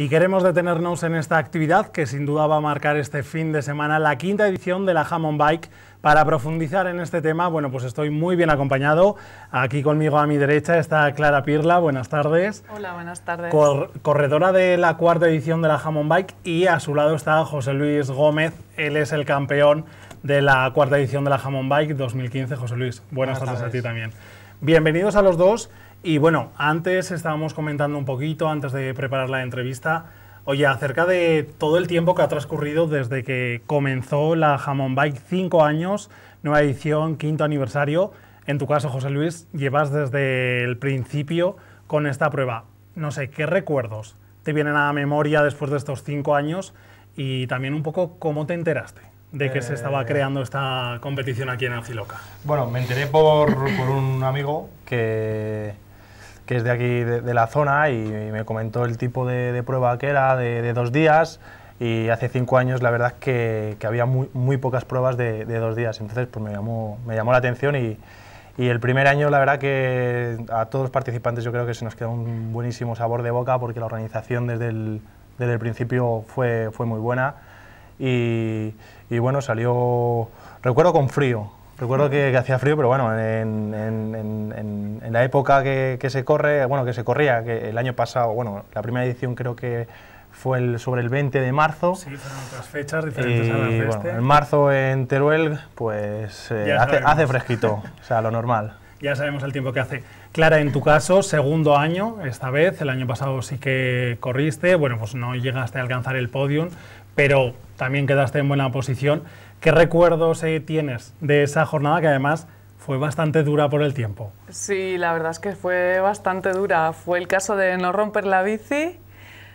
Y queremos detenernos en esta actividad que sin duda va a marcar este fin de semana la quinta edición de la Hammond Bike. Para profundizar en este tema, bueno, pues estoy muy bien acompañado. Aquí conmigo a mi derecha está Clara Pirla, buenas tardes. Hola, buenas tardes. corredora de la cuarta edición de la Hammond Bike y a su lado está José Luis Gómez, él es el campeón de la cuarta edición de la Hammond Bike 2015. José Luis, buenas, tardes a ti también. Bienvenidos a los dos. Y bueno, antes estábamos comentando un poquito, antes de preparar la entrevista, oye, acerca de todo el tiempo que ha transcurrido desde que comenzó la Jamón Bike, cinco años, nueva edición, quinto aniversario. En tu caso, José Luis, llevas desde el principio con esta prueba. No sé, ¿qué recuerdos te vienen a la memoria después de estos cinco años? Y también un poco cómo te enteraste de que se estaba eh. creando esta competición aquí en Angiloca. Bueno, me enteré por, por un amigo que, que es de aquí, de, la zona, y, me comentó el tipo de, prueba que era, de, dos días, y hace cinco años la verdad es que, había muy, pocas pruebas de, dos días, entonces pues me llamó, me llamó la atención y, y, el primer año la verdad que a todos los participantes yo creo que se nos quedó un buenísimo sabor de boca porque la organización desde el, desde el principio fue, fue muy buena y, y bueno, salió, recuerdo con frío, Recuerdo que, hacía frío, pero bueno, en, la época que, se corre, bueno, que se corría, que el año pasado, bueno, la primera edición creo que fue el, sobre el 20 de marzo. Sí, fueron otras fechas diferentes a las de bueno, este. En marzo en Teruel, pues eh, hace, hace fresquito, o sea, lo normal. ya sabemos el tiempo que hace. Clara, en tu caso, segundo año, esta vez, el año pasado sí que corriste, bueno, pues no llegaste a alcanzar el podium, pero también quedaste en buena posición. ¿Qué recuerdos eh, tienes de esa jornada que además fue bastante dura por el tiempo? Sí, la verdad es que fue bastante dura. Fue el caso de no romper la bici,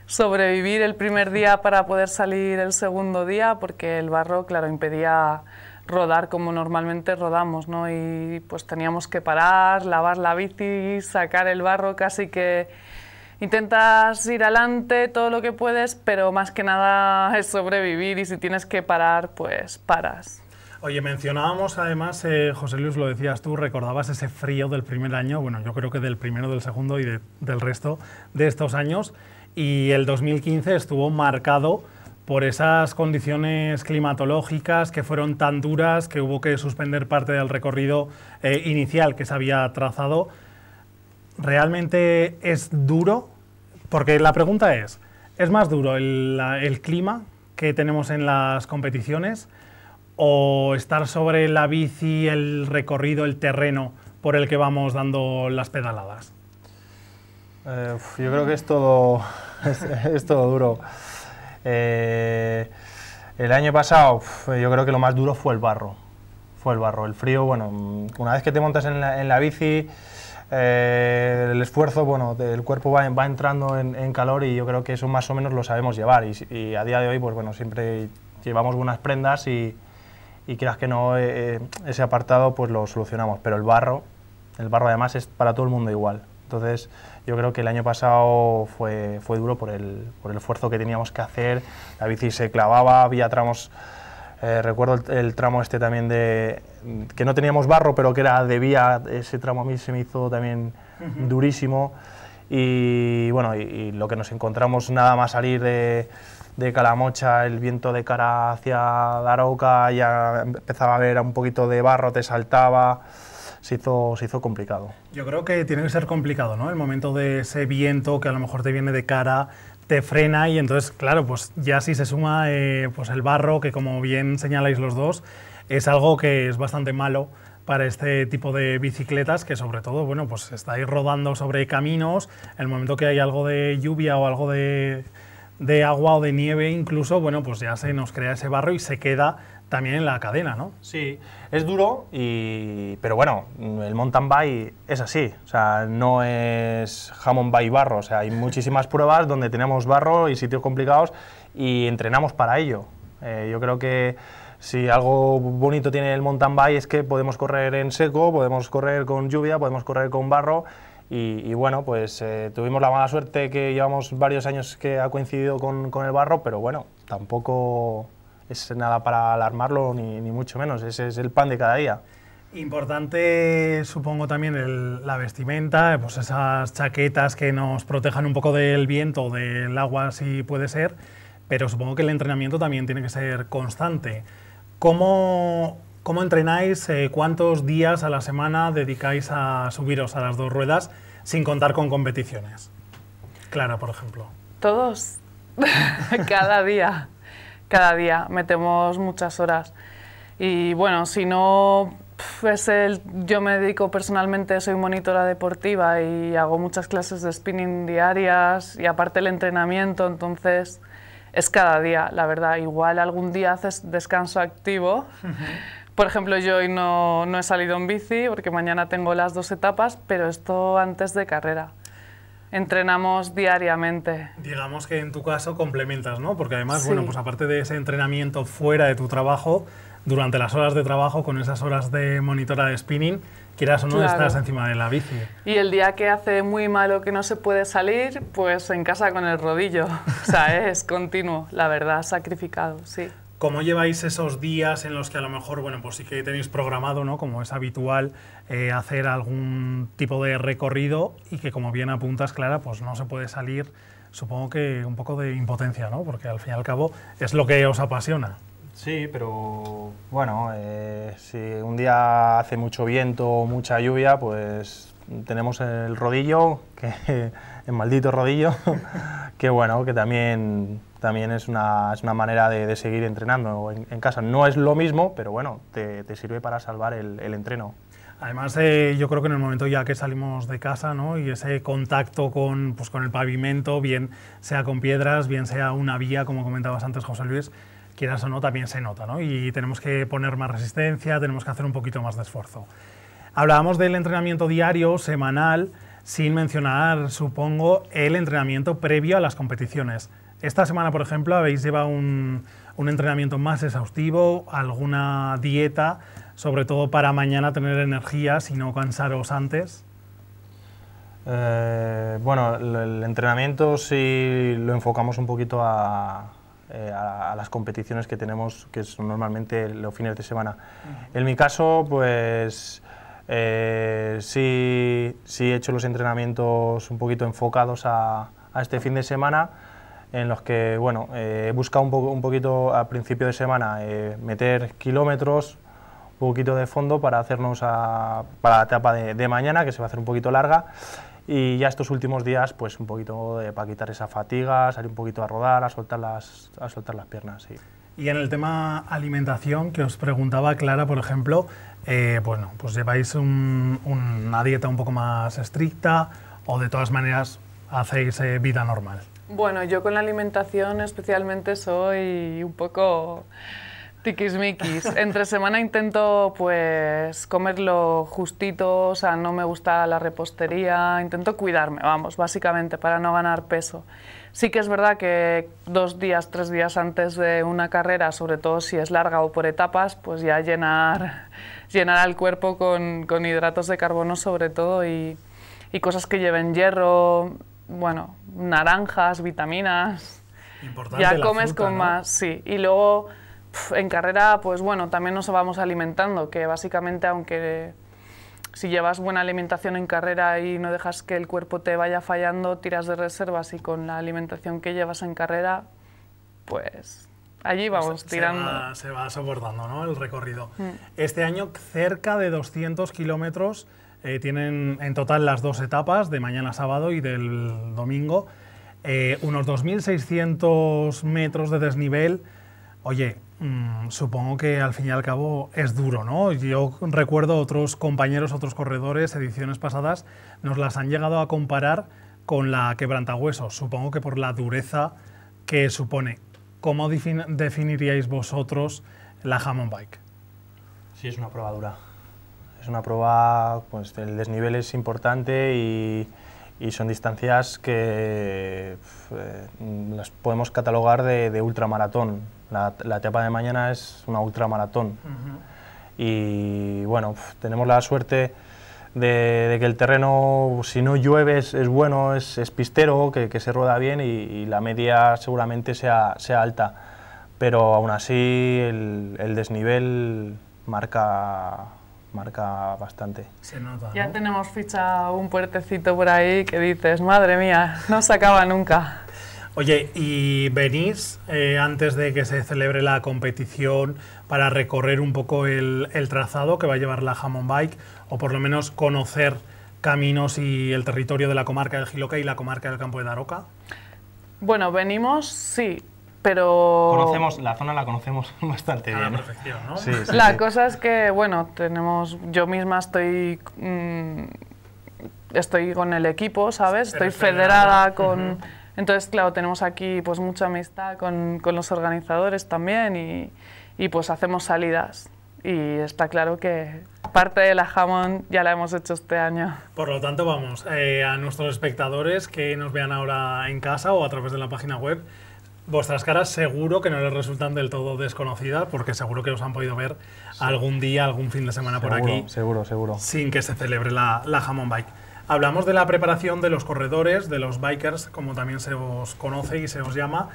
sobrevivir el primer día para poder salir el segundo día, porque el barro, claro, impedía rodar como normalmente rodamos, ¿no? Y pues teníamos que parar, lavar la bici, sacar el barro, casi que intentas ir adelante todo lo que puedes, pero más que nada es sobrevivir y si tienes que parar, pues paras. Oye, mencionábamos además, eh, José Luis, lo decías tú, recordabas ese frío del primer año, bueno, yo creo que del primero, del segundo y del resto de estos años, y el 2015 estuvo marcado por esas condiciones climatológicas que fueron tan duras que hubo que suspender parte del recorrido eh, inicial que se había trazado. ¿Realmente es duro? Porque la pregunta es, ¿es más duro el, clima que tenemos en las competiciones o estar sobre la bici, el recorrido, el terreno por el que vamos dando las pedaladas? Eh, yo creo que es todo, es todo duro. Eh, el año pasado yo creo que lo más duro fue el barro. Fue el barro, el frío, bueno, una vez que te montas en la, bici, eh, el esfuerzo, bueno, el cuerpo va, entrando en, calor y yo creo que eso más o menos lo sabemos llevar. Y, a día de hoy, pues bueno, siempre llevamos buenas prendas y, y creas que no, eh, ese apartado pues lo solucionamos. Pero el barro, el barro además es para todo el mundo igual. Entonces, yo creo que el año pasado fue, fue duro por el, por el esfuerzo que teníamos que hacer. La bici se clavaba, había tramos. Eh, recuerdo el, tramo este también de que no teníamos barro, pero que era de vía. Ese tramo a mí se me hizo también durísimo. Y bueno, y, lo que nos encontramos nada más salir de, de Calamocha, el viento de cara hacia Daroca, ya empezaba a ver un poquito de barro, te saltaba se hizo, se hizo complicado. Yo creo que tiene que ser complicado, ¿no? El momento de ese viento que a lo mejor te viene de cara, te frena y entonces, claro, pues ya si se suma eh, pues el barro, que como bien señaláis los dos, es algo que es bastante malo para este tipo de bicicletas que sobre todo, bueno, pues estáis rodando sobre caminos, el momento que hay algo de lluvia o algo de, de agua o de nieve incluso, bueno, pues ya se nos crea ese barro y se queda también en la cadena, ¿no? Sí, es duro, y, pero bueno, el mountain bike es así, o sea, no es jamón by barro, o sea, hay muchísimas pruebas donde tenemos barro y sitios complicados y entrenamos para ello. Eh, yo creo que si algo bonito tiene el mountain bike es que podemos correr en seco, podemos correr con lluvia, podemos correr con barro y, bueno, pues eh, tuvimos la mala suerte que llevamos varios años que ha coincidido con el barro, pero bueno, tampoco es nada para alarmarlo ni, ni mucho menos, ese es el pan de cada día. Importante, supongo, también la vestimenta, pues esas chaquetas que nos protejan un poco del viento, del agua, si puede ser, pero supongo que el entrenamiento también tiene que ser constante. ¿Cómo, cómo entrenáis? Eh, ¿Cuántos días a la semana dedicáis a subiros a las dos ruedas sin contar con competiciones? Clara, por ejemplo. Todos, cada día cada día, metemos muchas horas. Y bueno, si no es el, yo me dedico personalmente, soy monitora deportiva y hago muchas clases de spinning diarias y aparte el entrenamiento, entonces es cada día, la verdad. Igual algún día haces descanso activo. Por ejemplo, yo hoy no, no he salido en bici porque mañana tengo las dos etapas, pero esto antes de carrera entrenamos diariamente. Digamos que en tu caso complementas, ¿no? Porque además, bueno, pues aparte de ese entrenamiento fuera de tu trabajo, durante las horas de trabajo, con esas horas de monitora de spinning, quieras o no, estás encima de la bici. Y el día que hace muy malo que no se puede salir, pues en casa con el rodillo. o sea, es continuo, la verdad, sacrificado, sí. ¿Cómo lleváis esos días en los que a lo mejor, bueno, pues sí que tenéis programado, ¿no? Como es habitual, eh, hacer algún tipo de recorrido y que como bien apuntas, Clara, pues no se puede salir, supongo que un poco de impotencia, ¿no? Porque al fin y al cabo es lo que os apasiona. Sí, pero bueno, eh, si un día hace mucho viento o mucha lluvia, pues tenemos el rodillo, que, el maldito rodillo, que bueno, que también también es una, es una manera de, seguir entrenando en, casa. No es lo mismo, pero bueno, te, sirve para salvar el, el entreno. Además, eh, yo creo que en el momento ya que salimos de casa ¿no? y ese contacto con, pues, con el pavimento, bien sea con piedras, bien sea una vía, como comentabas antes, José Luis, quieras o no, también se nota. ¿no? Y tenemos que poner más resistencia, tenemos que hacer un poquito más de esfuerzo. Hablábamos del entrenamiento diario, semanal, sin mencionar, supongo, el entrenamiento previo a las competiciones. Esta semana, por ejemplo, habéis llevado un, entrenamiento más exhaustivo, alguna dieta, sobre todo para mañana tener energía, y no cansaros antes. Eh, bueno, el entrenamiento sí lo enfocamos un poquito eh, a, las competiciones que tenemos, que son normalmente los fines de semana. En mi caso, pues eh, sí, he hecho los entrenamientos un poquito enfocados a este fin de semana, en los que bueno, eh, he buscado un, poco, un poquito a principio de semana eh, meter kilómetros, un poquito de fondo para hacernos a, para la etapa de, mañana, que se va a hacer un poquito larga, y ya estos últimos días, pues un poquito para quitar esa fatiga, salir un poquito a rodar, a soltar las, a soltar las piernas. Y en el tema alimentación, que os preguntaba Clara, por ejemplo, eh, bueno, pues lleváis una dieta un poco más estricta o de todas maneras hacéis vida normal. Bueno, yo con la alimentación especialmente soy un poco tiquismiquis. Entre semana intento pues comer lo justito, o sea, no me gusta la repostería, intento cuidarme, vamos, básicamente para no ganar peso. Sí que es verdad que dos días, tres días antes de una carrera, sobre todo si es larga o por etapas, pues ya llenar, llenar al cuerpo con, hidratos de carbono sobre todo y, y cosas que lleven hierro, bueno, naranjas, vitaminas. Importante ya comes con más, sí. Y luego en carrera, pues bueno, también nos vamos alimentando, que básicamente aunque si llevas buena alimentación en carrera y no dejas que el cuerpo te vaya fallando, tiras de reservas y con la alimentación que llevas en carrera, pues allí pues vamos tirando. Se va, soportando ¿no? el recorrido. Mm. Este año cerca de 200 kilómetros eh, tienen en total las dos etapas, de mañana sábado y del domingo, eh, unos 2.600 metros de desnivel. Oye, mm, supongo que al fin y al cabo es duro, ¿no? Yo recuerdo otros compañeros, otros corredores, ediciones pasadas, nos las han llegado a comparar con la quebrantahuesos, supongo que por la dureza que supone. ¿Cómo definiríais vosotros la Hammond Bike? Sí, es una prueba dura es una prueba, pues el desnivel es importante y, son distancias que eh, las podemos catalogar de, de ultramaratón. La, etapa de mañana es una ultramaratón. maratón Y bueno, tenemos la suerte de, que el terreno, si no llueve, es, bueno, es, pistero, que, se rueda bien y, la media seguramente sea, alta. Pero aún así el, el desnivel marca marca bastante. Ya tenemos ficha un puertecito por ahí que dices, madre mía, no se acaba nunca. Oye, ¿y venís eh, antes de que se celebre la competición para recorrer un poco el, trazado que va a llevar la Hammond Bike o por lo menos conocer caminos y el territorio de la comarca del Giloca y la comarca del Campo de Daroca? Bueno, venimos, sí pero... Conocemos, la zona la conocemos bastante bien. La ¿eh? perfección, ¿no? Sí, la cosa es que, bueno, tenemos, yo misma estoy, mm, estoy con el equipo, ¿sabes? Estoy federada con... Entonces, claro, tenemos aquí pues mucha amistad con, con los organizadores también y, y, pues hacemos salidas. Y está claro que parte de la jamón ya la hemos hecho este año. Por lo tanto, vamos, eh, a nuestros espectadores que nos vean ahora en casa o a través de la página web, Vuestras caras seguro que no les resultan del todo desconocidas, porque seguro que os han podido ver algún día, algún fin de semana por aquí. Seguro, seguro. Sin que se celebre la, la Hammond Bike. Hablamos de la preparación de los corredores, de los bikers, como también se os conoce y se os llama,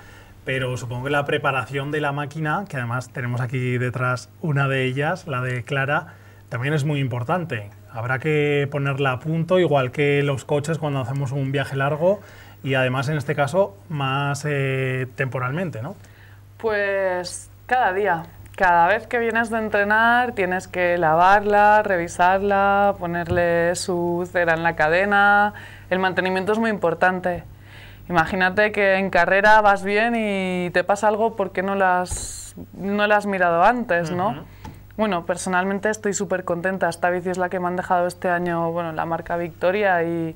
pero supongo que la preparación de la máquina, que además tenemos aquí detrás una de ellas, la de Clara, también es muy importante. Habrá que ponerla a punto, igual que los coches cuando hacemos un viaje largo y además en este caso más eh, temporalmente, ¿no? Pues cada día. Cada vez que vienes de entrenar tienes que lavarla, revisarla, ponerle su cera en la cadena. El mantenimiento es muy importante. Imagínate que en carrera vas bien y te pasa algo porque no las no la has mirado antes, ¿no? Bueno, personalmente estoy súper contenta. Esta bici es la que me han dejado este año, bueno, la marca Victoria y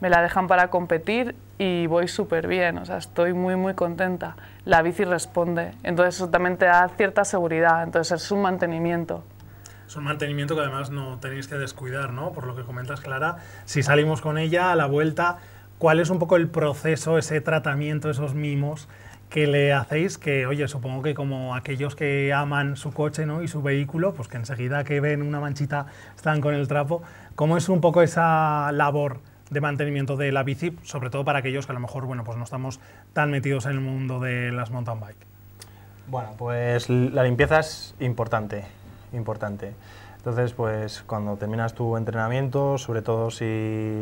me la dejan para competir y voy súper bien, o sea, estoy muy, muy contenta. La bici responde, entonces eso también te da cierta seguridad, entonces es un mantenimiento. Es un mantenimiento que además no tenéis que descuidar, ¿no? Por lo que comentas, Clara, si salimos con ella a la vuelta, ¿cuál es un poco el proceso, ese tratamiento, esos mimos que le hacéis? Que, oye, supongo que como aquellos que aman su coche ¿no? y su vehículo, pues que enseguida que ven una manchita están con el trapo. ¿Cómo es un poco esa labor? de mantenimiento de la bici, sobre todo para aquellos que a lo mejor bueno, pues no estamos tan metidos en el mundo de las mountain bike? Bueno, pues la limpieza es importante, importante. Entonces, pues cuando terminas tu entrenamiento, sobre todo si,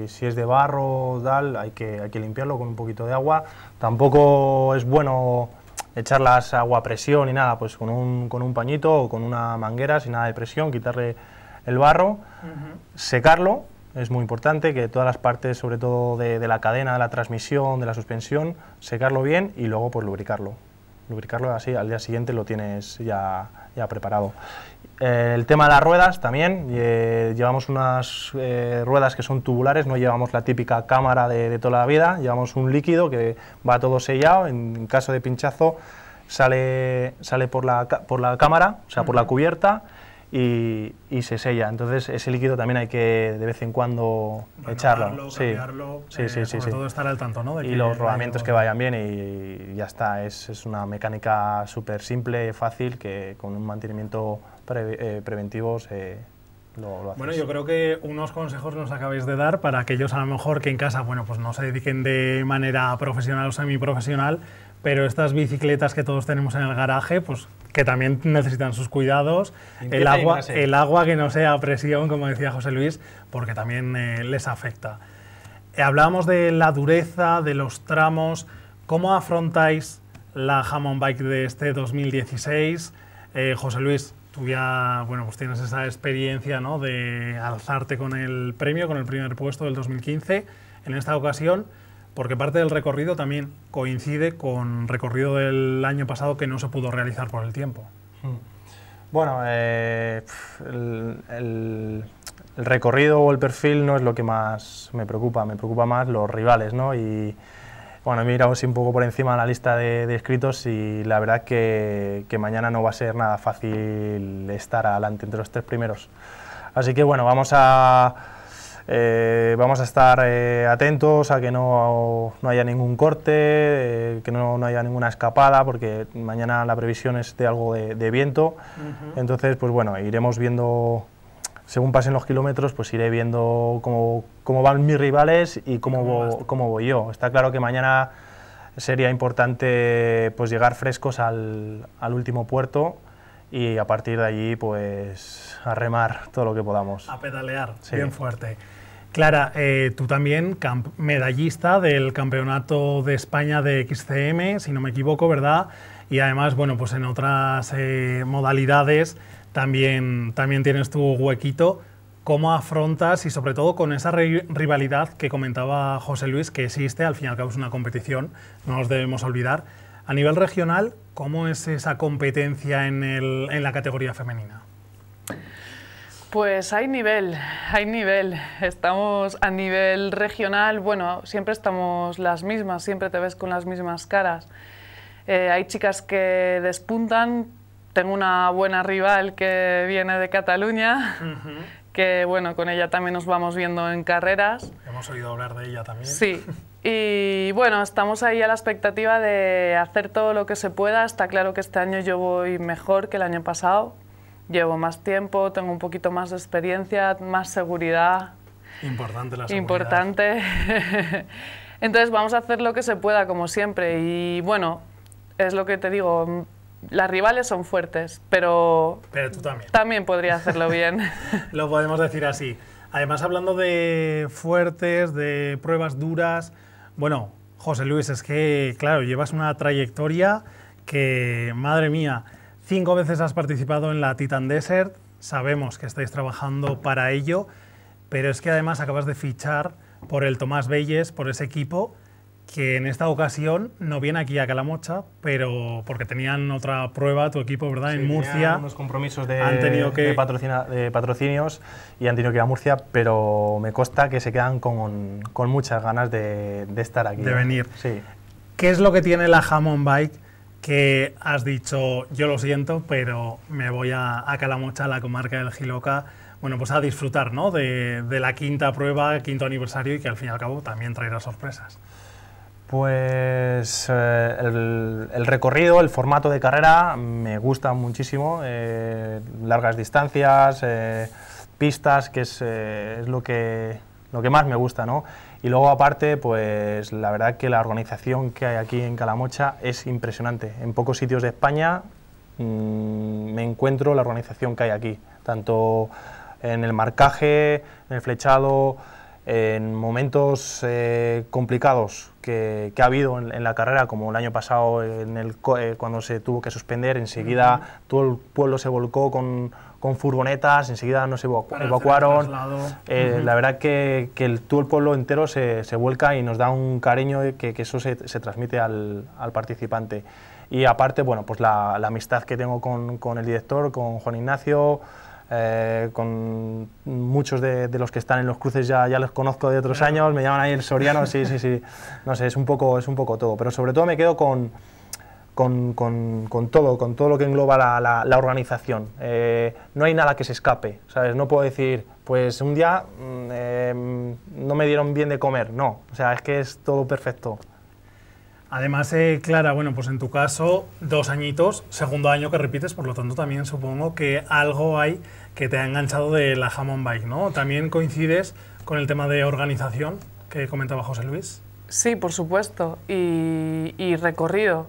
es de barro o tal, hay que, que limpiarlo con un poquito de agua. Tampoco es bueno echarlas agua a presión y nada, pues con un, pañito o con una manguera sin nada de presión, quitarle el barro, secarlo es muy importante que todas las partes, sobre todo de, la cadena, de la transmisión, de la suspensión, secarlo bien y luego pues lubricarlo. Lubricarlo así, al día siguiente lo tienes ya, ya preparado. Eh, el tema de las ruedas también, eh, llevamos unas eh, ruedas que son tubulares, no llevamos la típica cámara de, toda la vida, llevamos un líquido que va todo sellado, en, caso de pinchazo sale, sale por, la, por la cámara, o sea, por la cubierta, y, se sella. Entonces ese líquido también hay que de vez en cuando echarlo. Sí. sí, sí, eh, sí, sobre todo estar al tanto, y los rodamientos que vayan bien y, ya está. Es, es una mecánica súper simple, fácil, que con un mantenimiento eh, preventivo se... Lo, lo bueno, yo creo que unos consejos nos acabáis de dar para aquellos a lo mejor que en casa, bueno, pues no se dediquen de manera profesional o semiprofesional, pero estas bicicletas que todos tenemos en el garaje, pues que también necesitan sus cuidados, el agua, eh. el agua que no sea presión, como decía José Luis, porque también eh, les afecta. Eh, hablábamos de la dureza, de los tramos, ¿cómo afrontáis la Hammond Bike de este 2016? José Luis, tú ya bueno, pues tienes esa experiencia de alzarte con el premio, con el primer puesto del 2015. En esta ocasión, porque parte del recorrido también coincide con recorrido del año pasado que no se pudo realizar por el tiempo. Hmm. Bueno, eh, el, recorrido o el perfil no es lo que más me preocupa, me preocupa más los rivales, ¿no? Y, bueno, he mirado un poco por encima de la lista de, escritos y la verdad que, que, mañana no va a ser nada fácil estar adelante entre los tres primeros. Así que bueno, vamos a, eh, vamos a estar eh, atentos a que no, no haya ningún corte, eh, que no, no, haya ninguna escapada, porque mañana la previsión es de algo de, viento. Entonces, pues bueno, iremos viendo, según pasen los kilómetros, pues iré viendo cómo, cómo van mis rivales y cómo, ¿Cómo, voy yo. Está claro que mañana sería importante pues llegar frescos al, al último puerto y a partir de allí pues a remar todo lo que podamos. A pedalear, sí. bien fuerte. Clara, eh, tú también medallista del Campeonato de España de XCM, si no me equivoco, ¿verdad? Y además, bueno, pues en otras eh, modalidades también, también tienes tu huequito. ¿Cómo afrontas y sobre todo con esa rivalidad que comentaba José Luis, que existe, al fin y al cabo es una competición, no nos debemos olvidar. A nivel regional, ¿cómo es esa competencia en la categoría femenina? Pues hay nivel, hay nivel. Estamos a nivel regional, bueno, siempre estamos las mismas, siempre te ves con las mismas caras. Eh, hay chicas que despuntan, tengo una buena rival que viene de Cataluña, que bueno, con ella también nos vamos viendo en carreras. Hemos oído hablar de ella también. Sí, y bueno, estamos ahí a la expectativa de hacer todo lo que se pueda. Está claro que este año yo voy mejor que el año pasado, llevo más tiempo, tengo un poquito más de experiencia, más seguridad. Importante la seguridad. Importante. Entonces vamos a hacer lo que se pueda, como siempre. Y bueno, es lo que te digo, las rivales son fuertes, pero... Pero tú también. También podría hacerlo bien. lo podemos decir así. Además, hablando de fuertes, de pruebas duras, bueno, José Luis, es que, claro, llevas una trayectoria que, madre mía, Cinco veces has participado en la Titan Desert, sabemos que estáis trabajando para ello, pero es que además acabas de fichar por el Tomás Belles, por ese equipo que en esta ocasión no viene aquí a Calamocha, pero porque tenían otra prueba, tu equipo, ¿verdad? en Murcia. Unos compromisos de, han tenido que... de, de patrocinios y han tenido que ir a Murcia, pero me consta que se quedan con, muchas ganas de, de, estar aquí. De ¿eh? venir. Sí. ¿Qué es lo que tiene la Hammond Bike que has dicho, yo lo siento, pero me voy a, Calamocha, a la comarca del Giloca, bueno, pues a disfrutar de, la quinta prueba, quinto aniversario y que al fin y al cabo también traerá sorpresas. Pues eh, el, recorrido, el formato de carrera me gusta muchísimo, eh, largas distancias, eh, pistas, que es, lo, que, lo que más me gusta, ¿no? Y luego aparte, pues la verdad que la organización que hay aquí en Calamocha es impresionante. En pocos sitios de España mm, me encuentro la organización que hay aquí, tanto en el marcaje, en el flechado, en momentos eh, complicados que, ha habido en, la carrera, como el año pasado en el, eh, cuando se tuvo que suspender, enseguida todo el pueblo se volcó con, con furgonetas, enseguida nos evacuaron. Eh, la verdad que, que el, todo el pueblo entero se, se, vuelca y nos da un cariño que, que eso se, se transmite al, al, participante. Y aparte, bueno, pues la, amistad que tengo con, con, el director, con Juan Ignacio, eh, con muchos de, los que están en los cruces ya, ya los conozco de otros años, me llaman ahí el Soriano, sí, sí, sí. No sé, es un poco, es un poco todo. Pero sobre todo me quedo con con, con, todo, con todo lo que engloba la, organización. Eh, no hay nada que se escape, ¿sabes? No puedo decir, pues un día mm, em, no me dieron bien de comer, no, o sea, es que es todo perfecto. Además, eh, Clara, bueno, pues en tu caso, dos añitos, segundo año que repites, por lo tanto también supongo que algo hay que te ha enganchado de la Hammond Bike, ¿no? También coincides con el tema de organización que comentaba José Luis. Sí, por supuesto, y, y recorrido.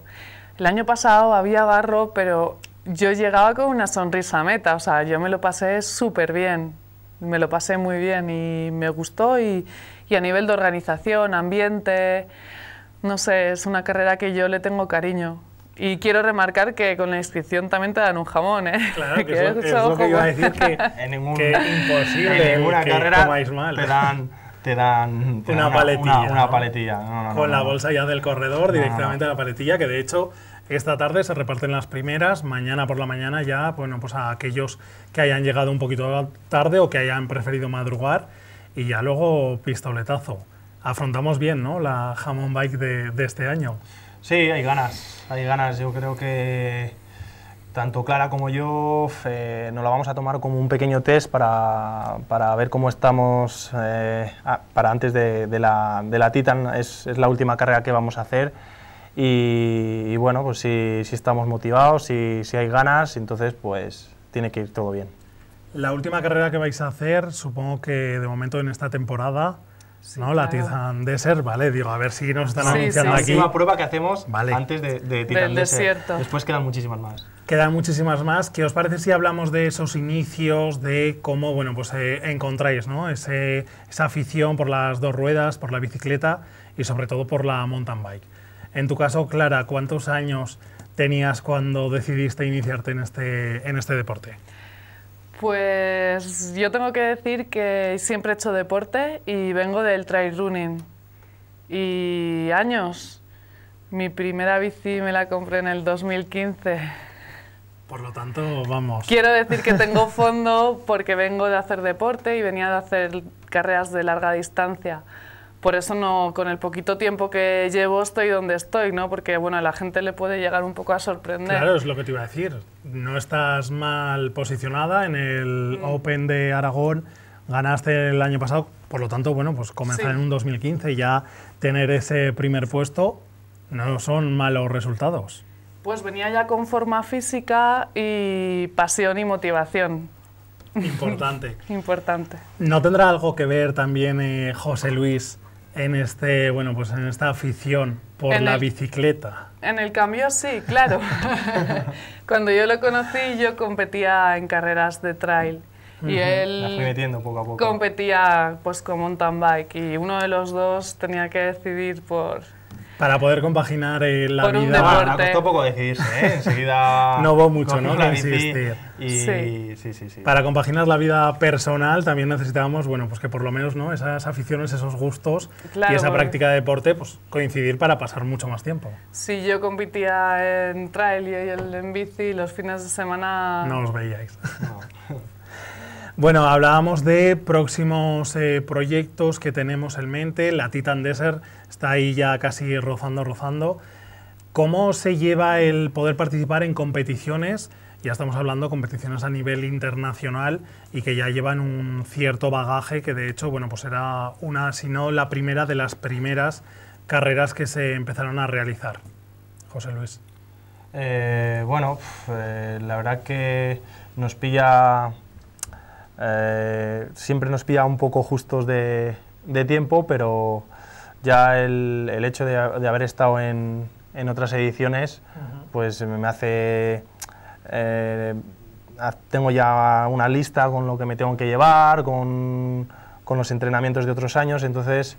El año pasado había barro, pero yo llegaba con una sonrisa meta, o sea, yo me lo pasé súper bien, me lo pasé muy bien y me gustó y, a nivel de organización, ambiente, no sé, es una carrera que yo le tengo cariño. Y quiero remarcar que con la inscripción también te dan un jamón, ¿eh? Claro, que, es, lo que iba a decir, que, en imposible, dan, una, una, paletilla, Con la bolsa ya del corredor, directamente a la paletilla, que de hecho esta tarde se reparten las primeras, mañana por la mañana ya, bueno, pues a aquellos que hayan llegado un poquito tarde o que hayan preferido madrugar y ya luego pistoletazo. Afrontamos bien, ¿no? La jamón Bike de, de este año. Sí, hay ganas, hay ganas. Yo creo que tanto Clara como yo eh, nos la vamos a tomar como un pequeño test para, ver cómo estamos eh, para antes de, la, Titan, es, la última carrera que vamos a hacer y, bueno, pues si, estamos motivados, si, si hay ganas, entonces pues tiene que ir todo bien. La última carrera que vais a hacer, supongo que de momento en esta temporada, ¿no? La Titan Desert, ¿vale? Digo, a ver si nos están anunciando sí, aquí. La prueba que hacemos vale. antes de, de Titan Después quedan muchísimas más. Quedan muchísimas más. ¿Qué os parece si hablamos de esos inicios, de cómo, bueno, pues eh, encontráis, ¿no? esa afición por las dos ruedas, por la bicicleta y sobre todo por la mountain bike. En tu caso, Clara, ¿cuántos años tenías cuando decidiste iniciarte en este, en este deporte? Pues yo tengo que decir que siempre he hecho deporte y vengo del trail running. Y años. Mi primera bici me la compré en el 2015. Por lo tanto, vamos. Quiero decir que tengo fondo porque vengo de hacer deporte y venía de hacer carreras de larga distancia por eso no, con el poquito tiempo que llevo estoy donde estoy, ¿no? Porque bueno, a la gente le puede llegar un poco a sorprender. Claro, es lo que te iba a decir. No estás mal posicionada en el mm. Open de Aragón. Ganaste el año pasado, por lo tanto, bueno, pues comenzar en un 2015 y ya tener ese primer puesto no son malos resultados. Pues venía ya con forma física y pasión y motivación. Importante. Importante. ¿No tendrá algo que ver también eh, José Luis en, este, bueno, pues en esta afición por la bicicleta? En el cambio, sí, claro. Cuando yo lo conocí yo competía en carreras de trail y él competía pues con mountain bike y uno de los dos tenía que decidir por para poder compaginar eh, la vida. Ah, poco decidirse, ¿eh? no hubo mucho, ¿no? Que insistir. Sí. Sí, sí, Para compaginar la vida personal también necesitábamos, bueno, pues que por lo menos, ¿no? Esas aficiones, esos gustos y esa práctica de deporte, pues coincidir para pasar mucho más tiempo. Sí, yo competía en trail y en bici los fines de semana. No os veíais. No. Bueno, hablábamos de próximos eh, proyectos que tenemos en mente. La Titan Desert está ahí ya casi rozando, rozando. ¿Cómo se lleva el poder participar en competiciones? Ya estamos hablando de competiciones a nivel internacional y que ya llevan un cierto bagaje que de hecho, bueno, pues era una, si no la primera de las primeras carreras que se empezaron a realizar. José Luis. Eh, bueno, eh, la verdad que nos pilla eh, siempre nos pilla un poco justos de, tiempo, pero ya el, hecho de, haber estado en, en otras ediciones, pues me hace... Eh, tengo ya una lista con lo que me tengo que llevar, con, con los entrenamientos de otros años, entonces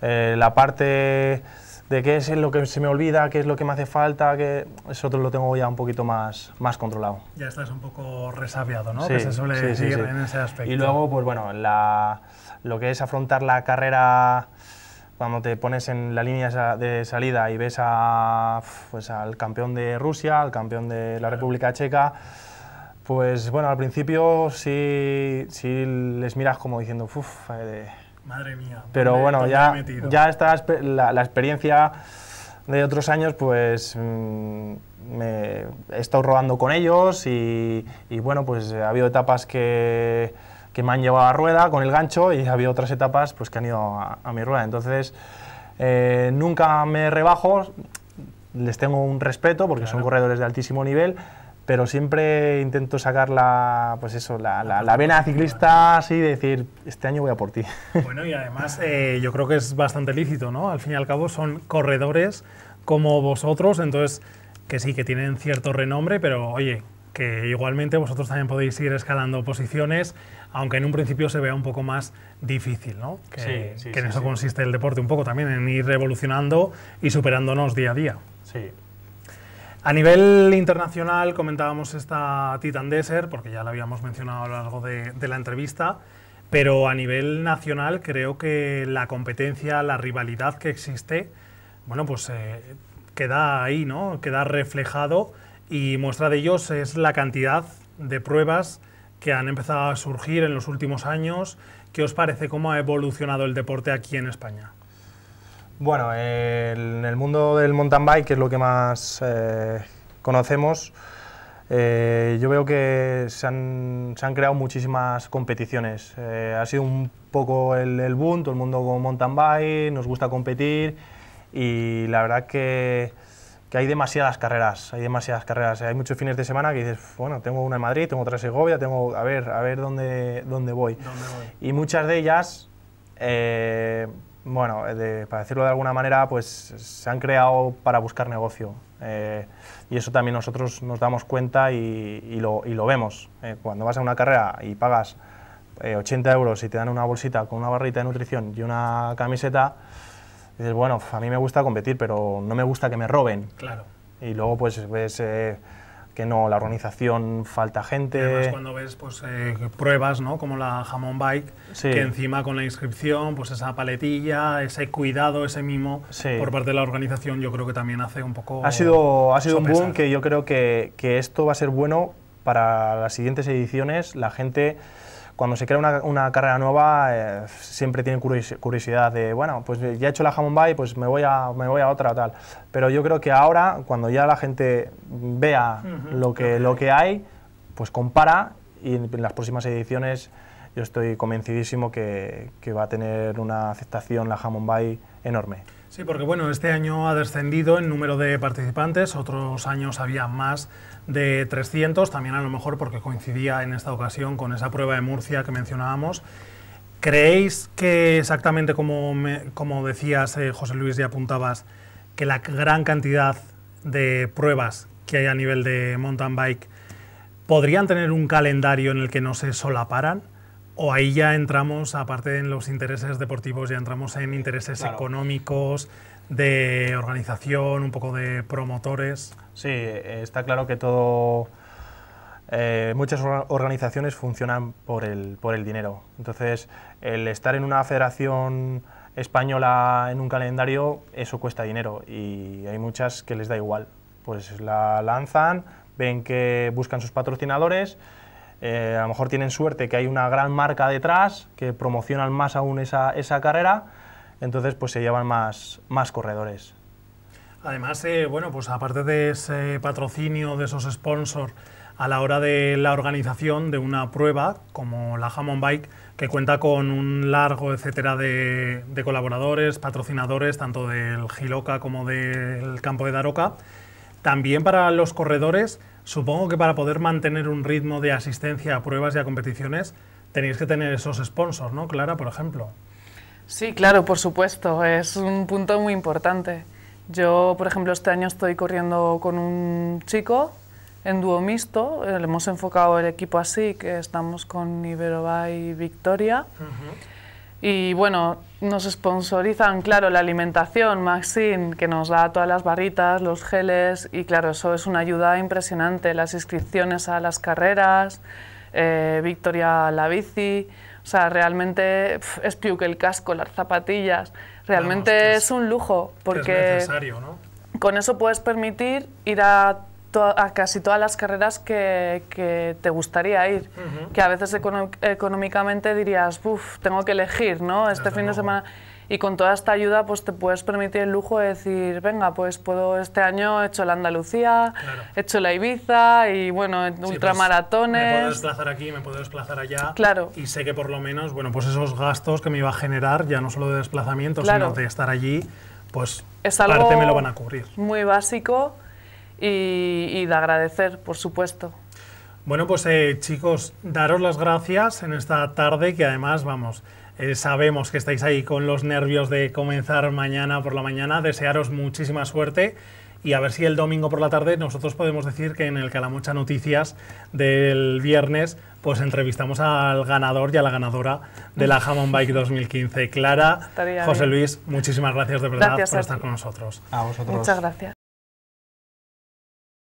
eh, la parte de qué es lo que se me olvida, qué es lo que me hace falta, que eso lo tengo ya un poquito más, más controlado. Ya estás un poco resabiado, ¿no? que se suele en ese aspecto. Y luego, pues bueno, lo que es afrontar la carrera cuando te pones en la línea de salida y ves a, pues, al campeón de Rusia, al campeón de la República Checa, pues bueno, al principio sí, les miras como diciendo, uff, eh, Madre mía. Pero bueno, ya, ya la, experiencia de otros años, pues mm, me he estado rodando con ellos y, bueno, pues ha habido etapas que, me han llevado a rueda con el gancho y ha habido otras etapas pues, que han ido a, mi rueda. Entonces, eh, nunca me rebajo, les tengo un respeto porque son corredores de altísimo nivel, pero siempre intento sacar la, pues eso, la, la, vena ciclista así decir, este año voy a por ti. Bueno, y además eh, yo creo que es bastante lícito, ¿no? Al fin y al cabo son corredores como vosotros, entonces que sí, que tienen cierto renombre, pero oye, que igualmente vosotros también podéis ir escalando posiciones, aunque en un principio se vea un poco más difícil, ¿no? Que, en eso consiste el deporte un poco también, en ir revolucionando y superándonos día a día. Sí, a nivel internacional comentábamos esta Titan Desert, porque ya la habíamos mencionado a lo largo de, la entrevista, pero a nivel nacional creo que la competencia, la rivalidad que existe, bueno, pues eh, queda ahí, ¿no? Queda reflejado y muestra de ellos es la cantidad de pruebas que han empezado a surgir en los últimos años. ¿Qué os parece cómo ha evolucionado el deporte aquí en España? Bueno, en el mundo del mountain bike, que es lo que más eh, conocemos, eh, yo veo que se han, creado muchísimas competiciones. Eh, ha sido un poco el, boom, todo el mundo con mountain bike, nos gusta competir y la verdad que, que hay demasiadas carreras, hay demasiadas carreras. Hay muchos fines de semana que dices, bueno, tengo una en Madrid, tengo otra en Segovia, tengo, a ver, a ver dónde, ¿Dónde voy? Y muchas de ellas bueno, para decirlo de alguna manera, pues se han creado para buscar negocio. Eh, y eso también nosotros nos damos cuenta y, lo, y lo, vemos. Eh, cuando vas a una carrera y pagas 80 eh, euros y te dan una bolsita con una barrita de nutrición y una camiseta, dices, bueno, a mí me gusta competir, pero no me gusta que me roben. Claro. Y luego pues ves que no, la organización falta gente. Además, cuando ves pues, eh, pruebas, ¿no? Como la Jamón Bike, que encima con la inscripción, pues esa paletilla, ese cuidado, ese mimo por parte de la organización, yo creo que también hace un poco. Ha sido, ha sido un boom que yo creo que, que esto va a ser bueno para las siguientes ediciones. La gente cuando se crea una, carrera nueva eh, siempre tienen curiosidad de, bueno, pues ya he hecho la Jamón Bay, pues me voy, a, me voy a otra tal. Pero yo creo que ahora, cuando ya la gente vea lo, que, lo que hay, pues compara y en, las próximas ediciones yo estoy convencidísimo que, que va a tener una aceptación la Jamón Bay enorme. Sí, porque bueno, este año ha descendido en número de participantes, otros años había más de 300, también a lo mejor porque coincidía en esta ocasión con esa prueba de Murcia que mencionábamos. ¿Creéis que exactamente como, como decías, eh, José Luis, y apuntabas, que la gran cantidad de pruebas que hay a nivel de mountain bike podrían tener un calendario en el que no se solaparan? O ahí ya entramos, aparte en los intereses deportivos, ya entramos en intereses económicos, de organización, un poco de promotores. Sí, está claro que todo... Eh, muchas organizaciones funcionan por el, por el dinero. Entonces, el estar en una federación española en un calendario, eso cuesta dinero y hay muchas que les da igual. Pues la lanzan, ven que buscan sus patrocinadores eh, a lo mejor tienen suerte que hay una gran marca detrás que promocionan más aún esa, carrera, entonces pues se llevan más, corredores. Además, eh, bueno, pues aparte de ese patrocinio, de esos sponsors, a la hora de la organización de una prueba como la Hammond Bike, que cuenta con un largo etcétera de, de colaboradores, patrocinadores, tanto del Giloca como del campo de Daroca, también para los corredores Supongo que para poder mantener un ritmo de asistencia a pruebas y a competiciones tenéis que tener esos sponsors, ¿no, Clara, por ejemplo? Sí, claro, por supuesto. Es un punto muy importante. Yo, por ejemplo, este año estoy corriendo con un chico en dúo mixto. Le hemos enfocado el equipo así, que estamos con Iberoba y Victoria. Y bueno, nos sponsorizan, claro, la alimentación, Maxine, que nos da todas las barritas, los geles, y claro, eso es una ayuda impresionante. Las inscripciones a las carreras, eh, Victoria la bici, o sea, realmente es più que el casco, las zapatillas. Realmente es, un lujo, porque. Con eso puedes permitir ir a a casi todas las carreras que, te gustaría ir. Que a veces económicamente dirías, uff, tengo que elegir, ¿no? Este fin de semana. Y con toda esta ayuda, pues te puedes permitir el lujo de decir, venga, pues puedo, este año he hecho la Andalucía, he hecho la Ibiza y bueno, pues, ultramaratones. me puedo desplazar aquí, me puedo desplazar allá. Claro. Y sé que por lo menos, bueno, pues esos gastos que me iba a generar, ya no solo de desplazamiento, sino de estar allí, pues es parte me lo van a cubrir. Muy básico y, de agradecer, por supuesto. Bueno, pues eh, chicos, daros las gracias en esta tarde que además, vamos, eh, sabemos que estáis ahí con los nervios de comenzar mañana por la mañana. Desearos muchísima suerte y a ver si el domingo por la tarde nosotros podemos decir que en el Calamucha Noticias del viernes pues entrevistamos al ganador y a la ganadora de la Hammond Bike 2015. Clara, José Luis, muchísimas gracias de verdad por estar con nosotros. A vosotros. Muchas gracias.